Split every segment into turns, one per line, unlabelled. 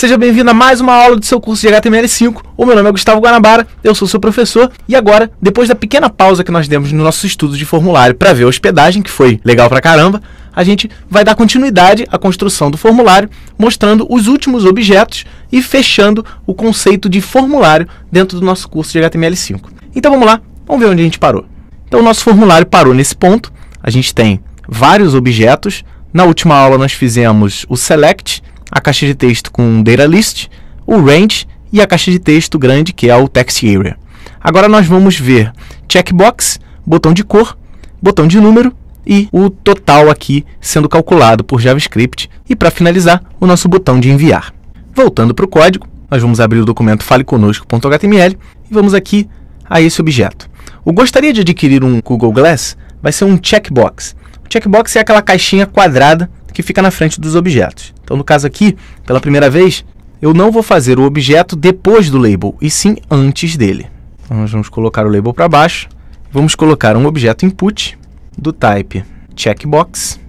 Seja bem-vindo a mais uma aula do seu curso de HTML5. O meu nome é Gustavo Guanabara, eu sou seu professor e agora, depois da pequena pausa que nós demos no nosso estudo de formulário para ver a hospedagem, que foi legal pra caramba, a gente vai dar continuidade à construção do formulário, mostrando os últimos objetos e fechando o conceito de formulário dentro do nosso curso de HTML5. Então vamos lá, vamos ver onde a gente parou. Então o nosso formulário parou nesse ponto. A gente tem vários objetos. Na última aula nós fizemos o select, a caixa de texto com data list, o range e a caixa de texto grande que é o text area. Agora nós vamos ver checkbox, botão de cor, botão de número e o total aqui sendo calculado por JavaScript e para finalizar o nosso botão de enviar. Voltando para o código, nós vamos abrir o documento faleconosco.html e vamos aqui a esse objeto. O gostaria de adquirir um Google Glass vai ser um checkbox. O checkbox é aquela caixinha quadrada que fica na frente dos objetos. Então, no caso aqui, pela primeira vez, eu não vou fazer o objeto depois do label, e sim antes dele. Então, nós vamos colocar o label para baixo. Vamos colocar um objeto input do type checkbox.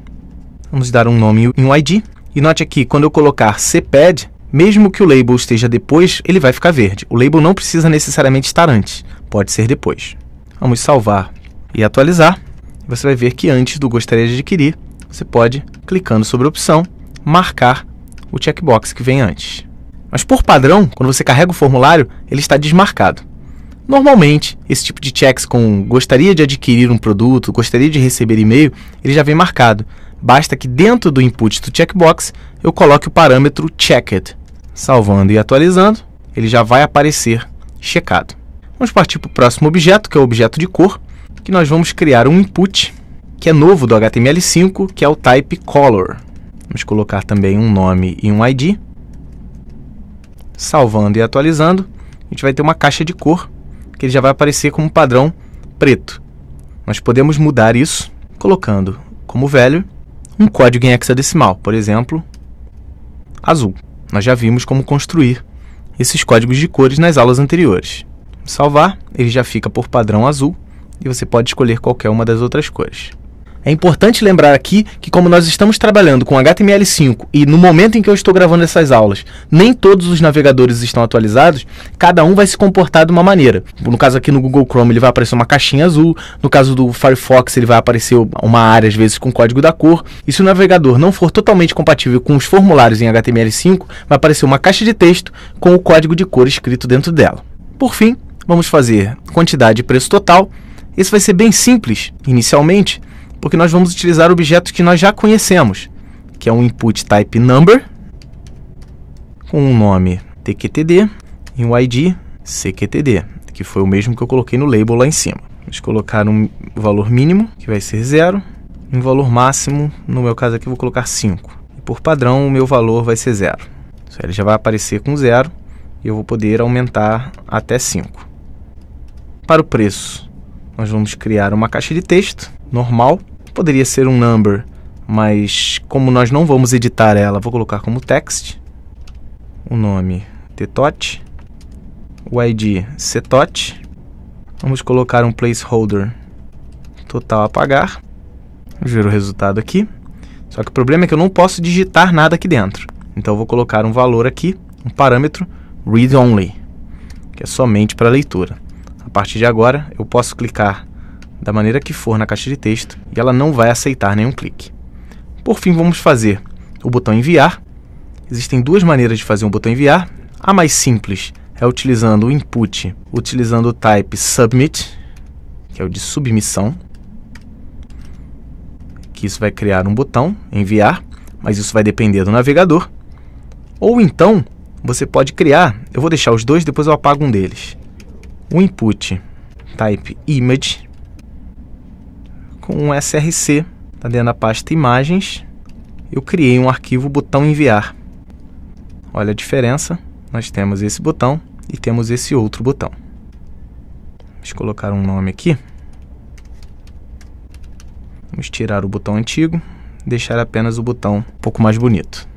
Vamos dar um nome e um ID. E note aqui, quando eu colocar cpad, mesmo que o label esteja depois, ele vai ficar verde. O label não precisa necessariamente estar antes, pode ser depois. Vamos salvar e atualizar. Você vai ver que antes do gostaria de adquirir, você pode clicando sobre a opção Marcar o checkbox que vem antes. Mas por padrão, quando você carrega o formulário, ele está desmarcado. Normalmente, esse tipo de checks com gostaria de adquirir um produto, gostaria de receber e-mail, ele já vem marcado. Basta que dentro do input do checkbox eu coloque o parâmetro checked. Salvando e atualizando, ele já vai aparecer checado. Vamos partir para o próximo objeto, que é o objeto de cor, que nós vamos criar um input que é novo do HTML5, que é o type color. Vamos colocar também um nome e um ID. Salvando e atualizando, a gente vai ter uma caixa de cor, que ele já vai aparecer como padrão preto. Nós podemos mudar isso colocando como velho um código em hexadecimal, por exemplo, azul. Nós já vimos como construir esses códigos de cores nas aulas anteriores. Salvar, ele já fica por padrão azul e você pode escolher qualquer uma das outras cores. É importante lembrar aqui que, como nós estamos trabalhando com HTML5 e no momento em que eu estou gravando essas aulas, nem todos os navegadores estão atualizados, cada um vai se comportar de uma maneira. No caso aqui no Google Chrome, ele vai aparecer uma caixinha azul, no caso do Firefox, ele vai aparecer uma área, às vezes, com código da cor, e se o navegador não for totalmente compatível com os formulários em HTML5, vai aparecer uma caixa de texto com o código de cor escrito dentro dela. Por fim, vamos fazer quantidade e preço total. Esse vai ser bem simples inicialmente porque nós vamos utilizar objetos que nós já conhecemos, que é um input type number, com um nome tqtd e um id cqtd, que foi o mesmo que eu coloquei no label lá em cima. Vamos colocar um valor mínimo, que vai ser zero, e um valor máximo, no meu caso aqui vou colocar 5. por padrão, o meu valor vai ser zero. Então, ele já vai aparecer com zero e eu vou poder aumentar até 5. Para o preço, nós vamos criar uma caixa de texto normal Poderia ser um number, mas como nós não vamos editar ela, vou colocar como text. O nome tetot. O ID Ctot. Vamos colocar um placeholder total apagar. Vamos ver o resultado aqui. Só que o problema é que eu não posso digitar nada aqui dentro. Então eu vou colocar um valor aqui, um parâmetro read only, que é somente para leitura. A partir de agora eu posso clicar da maneira que for na caixa de texto e ela não vai aceitar nenhum clique. Por fim, vamos fazer o botão enviar. Existem duas maneiras de fazer um botão enviar. A mais simples é utilizando o input, utilizando o type submit, que é o de submissão, que isso vai criar um botão enviar, mas isso vai depender do navegador. Ou então, você pode criar, eu vou deixar os dois, depois eu apago um deles. O input type image com um src. Está dentro da pasta imagens. Eu criei um arquivo botão enviar. Olha a diferença. Nós temos esse botão e temos esse outro botão. Vamos colocar um nome aqui. Vamos tirar o botão antigo, deixar apenas o botão um pouco mais bonito.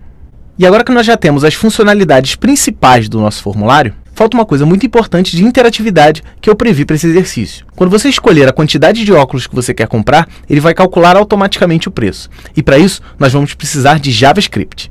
E agora que nós já temos as funcionalidades principais do nosso formulário, falta uma coisa muito importante de interatividade que eu previ para esse exercício. Quando você escolher a quantidade de óculos que você quer comprar, ele vai calcular automaticamente o preço. E para isso, nós vamos precisar de JavaScript.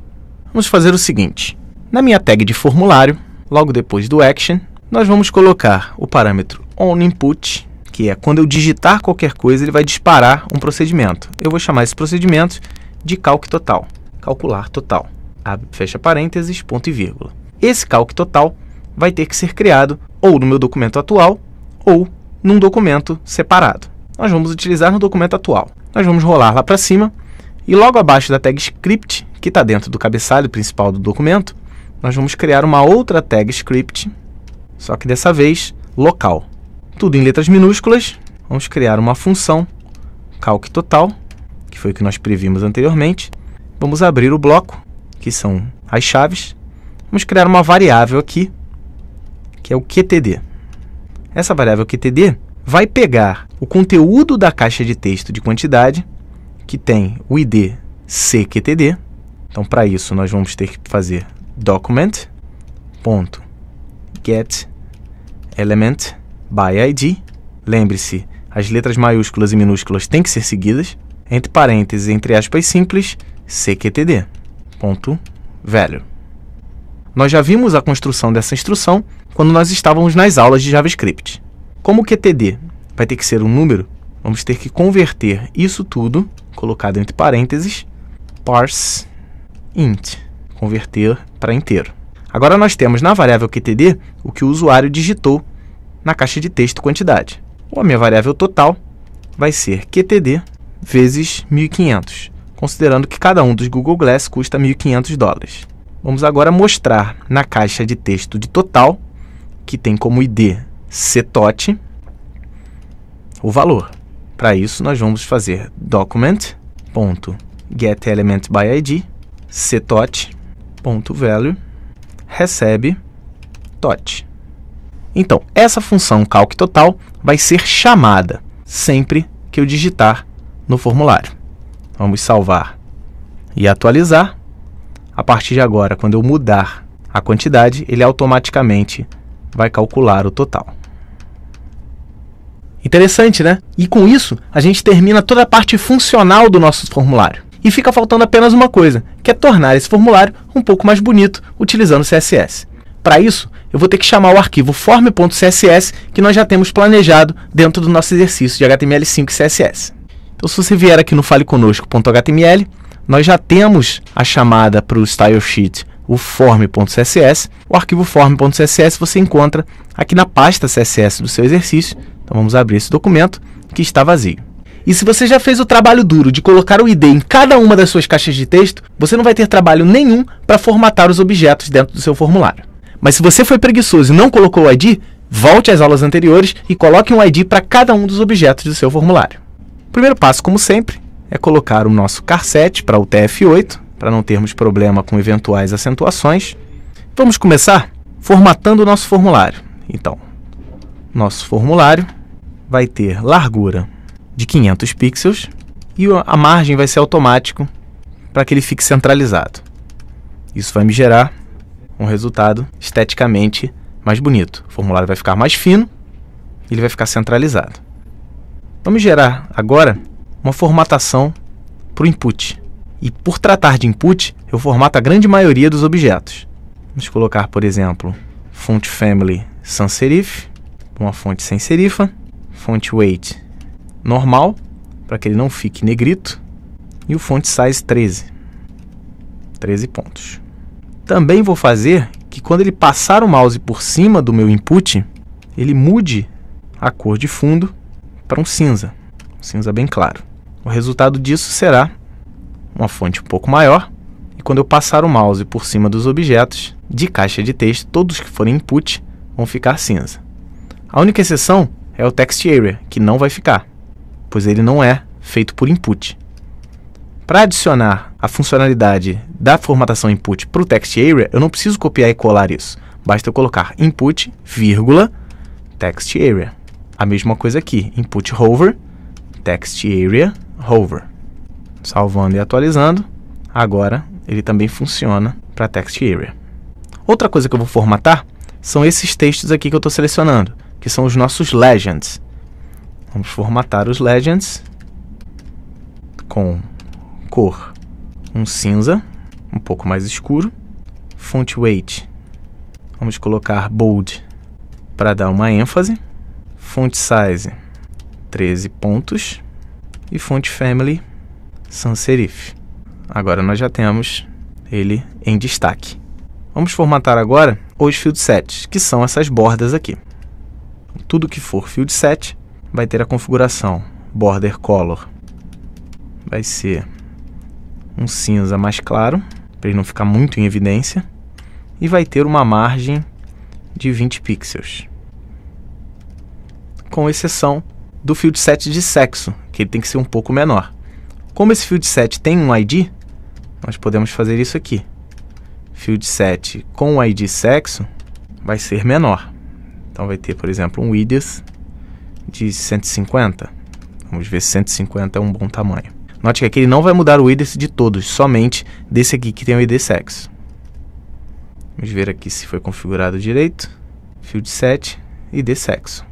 Vamos fazer o seguinte. Na minha tag de formulário, logo depois do action, nós vamos colocar o parâmetro onInput, que é quando eu digitar qualquer coisa, ele vai disparar um procedimento. Eu vou chamar esse procedimento de calc total, calcular total. Abre, fecha parênteses, ponto e vírgula. Esse calc total vai ter que ser criado ou no meu documento atual ou num documento separado. Nós vamos utilizar no documento atual. Nós vamos rolar lá para cima e logo abaixo da tag script, que está dentro do cabeçalho principal do documento, nós vamos criar uma outra tag script, só que dessa vez local. Tudo em letras minúsculas. Vamos criar uma função calc total, que foi o que nós previmos anteriormente. Vamos abrir o bloco, que são as chaves. Vamos criar uma variável aqui que é o QTD. Essa variável QTD vai pegar o conteúdo da caixa de texto de quantidade, que tem o ID CQTD. Então, para isso, nós vamos ter que fazer document.getElementById. Lembre-se, as letras maiúsculas e minúsculas têm que ser seguidas. Entre parênteses, entre aspas simples, CQTD. Ponto, Nós já vimos a construção dessa instrução quando nós estávamos nas aulas de JavaScript. Como o QTD vai ter que ser um número, vamos ter que converter isso tudo, colocado entre parênteses, parse int, converter para inteiro. Agora nós temos na variável QTD o que o usuário digitou na caixa de texto quantidade. Ou a minha variável total vai ser QTD vezes 1500, considerando que cada um dos Google Glass custa 1500 dólares. Vamos agora mostrar na caixa de texto de total que tem como ID CTOT o valor. Para isso, nós vamos fazer document.getElementById ctot.value recebe tot. Então, essa função calc total vai ser chamada sempre que eu digitar no formulário. Vamos salvar e atualizar. A partir de agora, quando eu mudar a quantidade, ele automaticamente vai calcular o total. Interessante, né? E com isso, a gente termina toda a parte funcional do nosso formulário. E fica faltando apenas uma coisa, que é tornar esse formulário um pouco mais bonito utilizando CSS. Para isso, eu vou ter que chamar o arquivo form.css que nós já temos planejado dentro do nosso exercício de HTML5 e CSS. Então, se você vier aqui no faleconosco.html, nós já temos a chamada para o style sheet o form.css. O arquivo form.css você encontra aqui na pasta CSS do seu exercício. Então vamos abrir esse documento que está vazio. E se você já fez o trabalho duro de colocar o ID em cada uma das suas caixas de texto, você não vai ter trabalho nenhum para formatar os objetos dentro do seu formulário. Mas se você foi preguiçoso e não colocou o ID, volte às aulas anteriores e coloque um ID para cada um dos objetos do seu formulário. O primeiro passo, como sempre, é colocar o nosso carset para o TF8 para não termos problema com eventuais acentuações, vamos começar formatando o nosso formulário. Então, nosso formulário vai ter largura de 500 pixels e a margem vai ser automático para que ele fique centralizado. Isso vai me gerar um resultado esteticamente mais bonito. O formulário vai ficar mais fino e ele vai ficar centralizado. Vamos gerar agora uma formatação para o input. E por tratar de input, eu formato a grande maioria dos objetos. Vamos colocar, por exemplo, fonte family sans serif, uma fonte sem serifa, fonte weight normal, para que ele não fique negrito, e o fonte size 13, 13 pontos. Também vou fazer que quando ele passar o mouse por cima do meu input, ele mude a cor de fundo para um cinza, um cinza bem claro. O resultado disso será uma fonte um pouco maior, e quando eu passar o mouse por cima dos objetos, de caixa de texto, todos que forem input vão ficar cinza. A única exceção é o text area, que não vai ficar, pois ele não é feito por input. Para adicionar a funcionalidade da formatação input para o text area, eu não preciso copiar e colar isso. Basta eu colocar input, vírgula, text area. A mesma coisa aqui, input hover, text area, hover salvando e atualizando, agora ele também funciona para text area. Outra coisa que eu vou formatar são esses textos aqui que eu estou selecionando, que são os nossos legends. Vamos formatar os legends com cor um cinza, um pouco mais escuro, font weight. Vamos colocar bold para dar uma ênfase, font size 13 pontos e font family sans serif. Agora nós já temos ele em destaque. Vamos formatar agora os field sets, que são essas bordas aqui. Tudo que for field set vai ter a configuração border color. Vai ser um cinza mais claro, para ele não ficar muito em evidência, e vai ter uma margem de 20 pixels. Com exceção do field set de sexo, que ele tem que ser um pouco menor. Como esse field set tem um ID, nós podemos fazer isso aqui. Field set com o ID sexo vai ser menor. Então vai ter, por exemplo, um IDES de 150. Vamos ver se 150 é um bom tamanho. Note que aqui ele não vai mudar o IDES de todos, somente desse aqui que tem o ID sexo. Vamos ver aqui se foi configurado direito. Field set, ID sexo.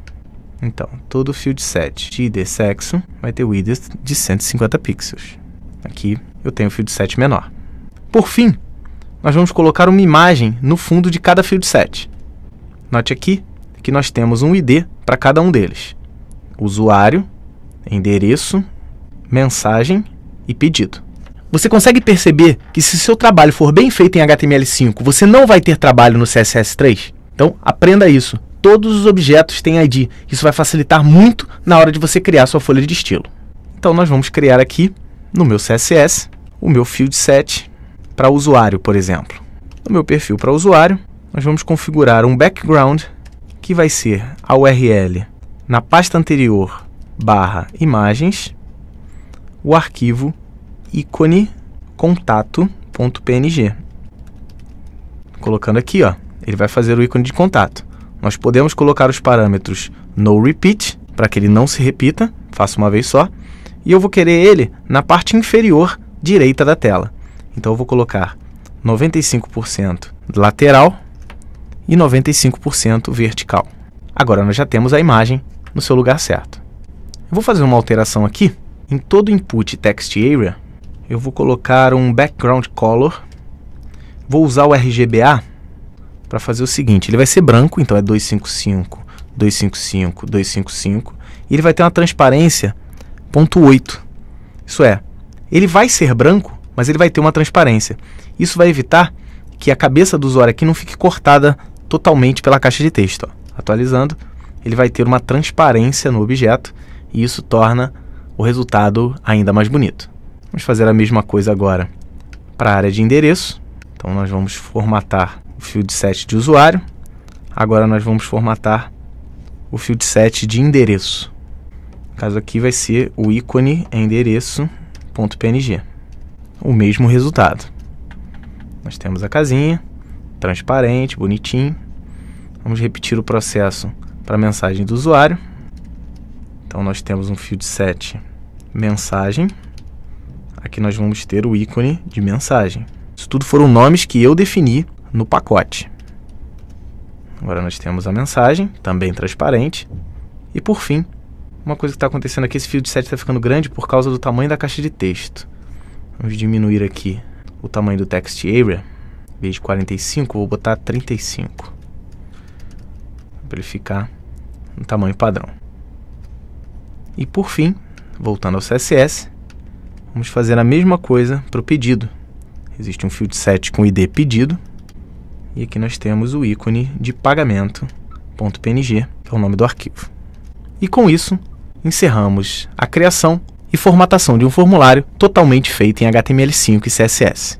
Então, todo field set de ID sexo vai ter o ID de 150 pixels. Aqui eu tenho o field set menor. Por fim, nós vamos colocar uma imagem no fundo de cada field set. Note aqui que nós temos um ID para cada um deles. Usuário, endereço, mensagem e pedido. Você consegue perceber que se seu trabalho for bem feito em HTML5, você não vai ter trabalho no CSS3? Então, aprenda isso todos os objetos têm ID. Isso vai facilitar muito na hora de você criar sua folha de estilo. Então nós vamos criar aqui no meu CSS o meu field set para usuário, por exemplo. No meu perfil para usuário, nós vamos configurar um background que vai ser a URL na pasta anterior barra imagens, o arquivo ícone contato.png. Colocando aqui, ó, ele vai fazer o ícone de contato. Nós podemos colocar os parâmetros no repeat, para que ele não se repita, faça uma vez só, e eu vou querer ele na parte inferior direita da tela. Então eu vou colocar 95% lateral e 95% vertical. Agora nós já temos a imagem no seu lugar certo. Eu vou fazer uma alteração aqui. Em todo input text area, eu vou colocar um background color. Vou usar o RGBA para fazer o seguinte: ele vai ser branco, então é 255, 255, 255, e ele vai ter uma transparência 0.8. Isso é, ele vai ser branco, mas ele vai ter uma transparência. Isso vai evitar que a cabeça do usuário aqui não fique cortada totalmente pela caixa de texto. Ó. Atualizando, ele vai ter uma transparência no objeto e isso torna o resultado ainda mais bonito. Vamos fazer a mesma coisa agora para a área de endereço. Então nós vamos formatar field set de usuário. Agora nós vamos formatar o field set de endereço. No caso aqui vai ser o ícone endereço.png. O mesmo resultado. Nós temos a casinha, transparente, bonitinho. Vamos repetir o processo para a mensagem do usuário. Então nós temos um field set mensagem. Aqui nós vamos ter o ícone de mensagem. Isso tudo foram nomes que eu defini no pacote. Agora nós temos a mensagem, também transparente. E por fim, uma coisa que está acontecendo aqui, esse fio de 7 está ficando grande por causa do tamanho da caixa de texto. Vamos diminuir aqui o tamanho do text area. Em vez de 45, vou botar 35. Para ele ficar no tamanho padrão. E por fim, voltando ao CSS, vamos fazer a mesma coisa para o pedido. Existe um field set com ID pedido e aqui nós temos o ícone de pagamento.png, que é o nome do arquivo. E com isso, encerramos a criação e formatação de um formulário totalmente feito em HTML5 e CSS.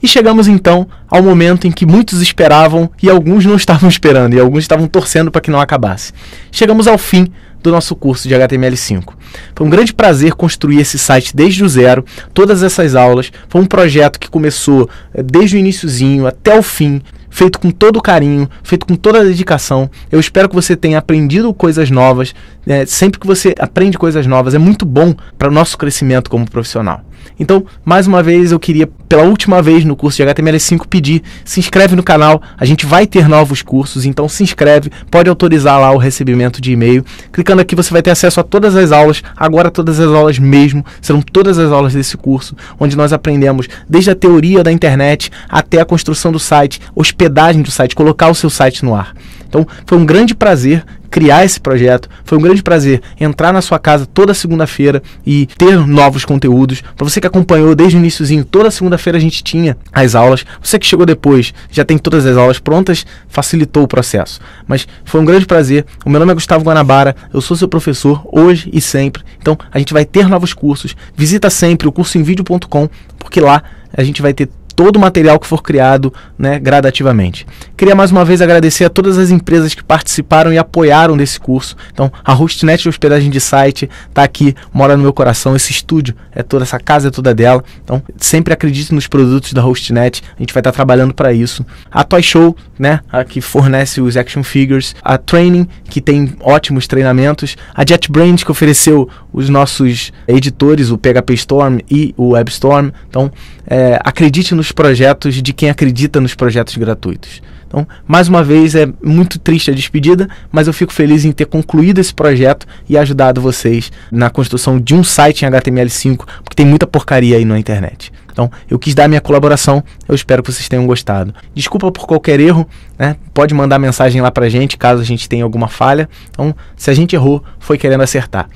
E chegamos então ao momento em que muitos esperavam e alguns não estavam esperando, e alguns estavam torcendo para que não acabasse. Chegamos ao fim do nosso curso de HTML5. Foi um grande prazer construir esse site desde o zero, todas essas aulas. Foi um projeto que começou eh, desde o iníciozinho até o fim feito com todo carinho, feito com toda dedicação. Eu espero que você tenha aprendido coisas novas. É, sempre que você aprende coisas novas, é muito bom para o nosso crescimento como profissional. Então, mais uma vez, eu queria, pela última vez no curso de HTML5, pedir: se inscreve no canal, a gente vai ter novos cursos, então se inscreve, pode autorizar lá o recebimento de e-mail. Clicando aqui, você vai ter acesso a todas as aulas, agora todas as aulas mesmo, serão todas as aulas desse curso, onde nós aprendemos desde a teoria da internet até a construção do site, hospedagem do site, colocar o seu site no ar. Então, foi um grande prazer criar esse projeto. Foi um grande prazer entrar na sua casa toda segunda-feira e ter novos conteúdos. Para você que acompanhou desde o iníciozinho, toda segunda-feira a gente tinha as aulas. Você que chegou depois já tem todas as aulas prontas, facilitou o processo. Mas foi um grande prazer. O meu nome é Gustavo Guanabara, eu sou seu professor hoje e sempre. Então a gente vai ter novos cursos. Visita sempre o cursoemvideo.com, porque lá a gente vai ter todo o material que for criado né, gradativamente. Queria mais uma vez agradecer a todas as empresas que participaram e apoiaram desse curso. Então, a Hostnet de hospedagem de site está aqui, mora no meu coração. Esse estúdio é toda, essa casa é toda dela. Então, sempre acredite nos produtos da Hostnet. A gente vai estar tá trabalhando para isso. A Toy Show, né, a que fornece os action figures. A Training, que tem ótimos treinamentos. A JetBrain que ofereceu os nossos editores, o PHP Storm e o WebStorm. Então, é, acredite nos projetos de quem acredita nos os projetos gratuitos. Então, mais uma vez, é muito triste a despedida, mas eu fico feliz em ter concluído esse projeto e ajudado vocês na construção de um site em HTML5, porque tem muita porcaria aí na internet. Então, eu quis dar minha colaboração, eu espero que vocês tenham gostado. Desculpa por qualquer erro, né? Pode mandar mensagem lá pra gente, caso a gente tenha alguma falha. Então, se a gente errou, foi querendo acertar.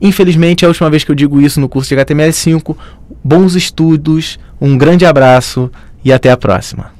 Infelizmente, é a última vez que eu digo isso no curso de HTML5. Bons estudos, um grande abraço e até a próxima.